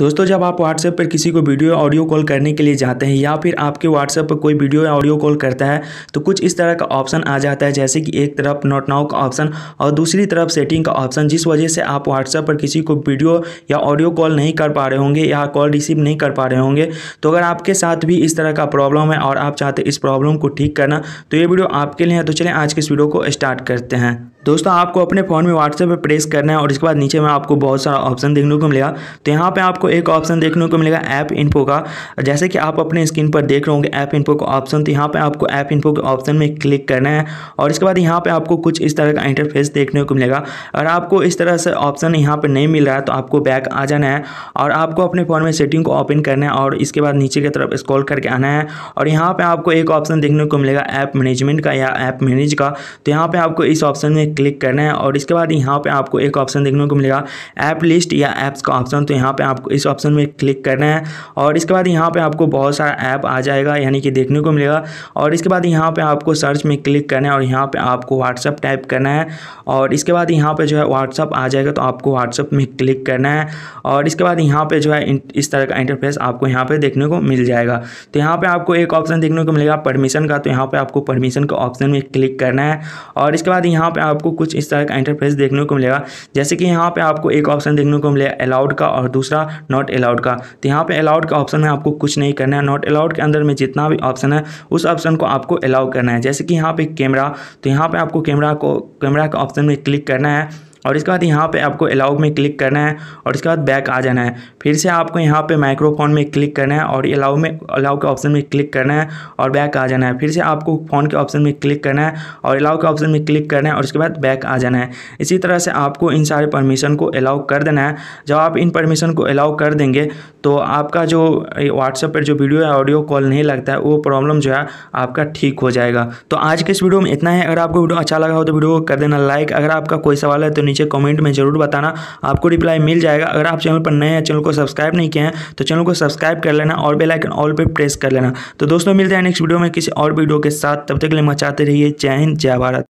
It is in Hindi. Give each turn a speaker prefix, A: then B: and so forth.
A: दोस्तों जब आप व्हाट्सएप पर किसी को वीडियो ऑडियो कॉल करने के लिए जाते हैं या फिर आपके व्हाट्सएप पर कोई वीडियो या ऑडियो कॉल करता है तो कुछ इस तरह का ऑप्शन आ जाता है जैसे कि एक तरफ नोट नाउ का ऑप्शन और दूसरी तरफ सेटिंग का ऑप्शन जिस वजह से आप व्हाट्सएप पर किसी को वीडियो या ऑडियो कॉल नहीं कर पा रहे होंगे या कॉल रिसीव नहीं कर पा रहे होंगे तो अगर आपके साथ भी इस तरह का प्रॉब्लम है और आप चाहते इस प्रॉब्लम को ठीक करना तो ये वीडियो आपके लिए है तो चलें आज के इस वीडियो को स्टार्ट करते हैं दोस्तों आपको अपने फ़ोन में व्हाट्सएप पर प्रेस करना है और इसके बाद नीचे में आपको बहुत सारा ऑप्शन देखने को मिलेगा तो यहाँ पे आपको एक ऑप्शन देखने को मिलेगा ऐप इन्फो का जैसे कि आप अपने स्क्रीन पर देख रहे होंगे ऐप इन्फो का ऑप्शन तो यहाँ पे आपको ऐप इन्फो के ऑप्शन में क्लिक करना है और इसके बाद यहाँ पर आपको कुछ इस तरह का इंटरफेस देखने को मिलेगा अगर आपको इस तरह से ऑप्शन यहाँ पर नहीं मिल रहा है तो आपको बैक आ जाना है और आपको अपने फ़ोन में सेटिंग को ओपन करना है और इसके बाद नीचे की तरफ स्क्रॉल करके आना है और यहाँ पर आपको एक ऑप्शन देखने को मिलेगा ऐप मैनेजमेंट का या ऐप मैनेज का तो यहाँ पर आपको इस ऑप्शन में क्लिक करना है और इसके बाद यहाँ पे आपको एक ऑप्शन देखने को मिलेगा ऐप लिस्ट या ऐप्स का ऑप्शन तो यहाँ पे आपको इस ऑप्शन में क्लिक करना है और इसके बाद यहाँ पे आपको बहुत सारा ऐप आ जाएगा यानी कि देखने को मिलेगा और इसके बाद यहाँ पे आपको सर्च में क्लिक करना है और यहाँ पे आपको व्हाट्सअप टाइप करना है और इसके बाद यहाँ पे जो है व्हाट्सअप आ जाएगा तो आपको व्हाट्सअप में क्लिक करना है और इसके बाद यहाँ पर जो है इस तरह का इंटरफेस आपको यहाँ पर देखने को मिल जाएगा तो यहाँ पर आपको एक ऑप्शन देखने को मिलेगा परमिशन का तो यहाँ पर आपको परमिशन का ऑप्शन में क्लिक करना है और इसके बाद यहाँ पे आप आपको कुछ इस तरह का इंटरफेस देखने को मिलेगा जैसे कि यहाँ पर आपको एक ऑप्शन देखने को मिलेगा अलाउड का और दूसरा नॉट अलाउड का तो यहाँ पर अलाउड का ऑप्शन में आपको कुछ नहीं करना है नॉट अलाउड के अंदर में जितना भी ऑप्शन है उस ऑप्शन को आपको अलाउ करना है जैसे कि यहाँ पर कैमरा तो यहाँ पर आपको कैमरा को कैमरा के ऑप्शन में क्लिक करना है और इसके बाद यहाँ पे आपको अलाउ में क्लिक करना है और इसके बाद बैक आ जाना है फिर से आपको यहाँ पे माइक्रोफोन में क्लिक करना है और अलाउ में अलाउ के ऑप्शन में क्लिक करना है और बैक आ जाना है फिर से आपको फ़ोन के ऑप्शन में क्लिक करना है और अलाउ के ऑप्शन में क्लिक करना है और उसके बाद बैक आ जाना है इसी तरह से आपको इन सारे परमिशन को अलाउ कर देना है जब आप इन परमिशन को अलाउ कर देंगे तो आपका जो व्हाट्सएप पर जो वीडियो या ऑडियो कॉल नहीं लगता है वो प्रॉब्लम जो है आपका ठीक हो जाएगा तो आज के इस वीडियो में इतना है अगर आपको वीडियो अच्छा लगा हो तो वीडियो को कर देना लाइक अगर आपका कोई सवाल है तो नीचे कमेंट में ज़रूर बताना आपको रिप्लाई मिल जाएगा अगर आप चैनल पर नए हैं चैनल को सब्सक्राइब नहीं किए हैं तो चैनल को सब्सक्राइब कर लेना और बेलाइकन ऑल पर प्रेस कर लेना तो दोस्तों मिलते हैं नेक्स्ट वीडियो में किसी और वीडियो के साथ तब तक के लिए मचाते रहिए जय हिंद जय भारत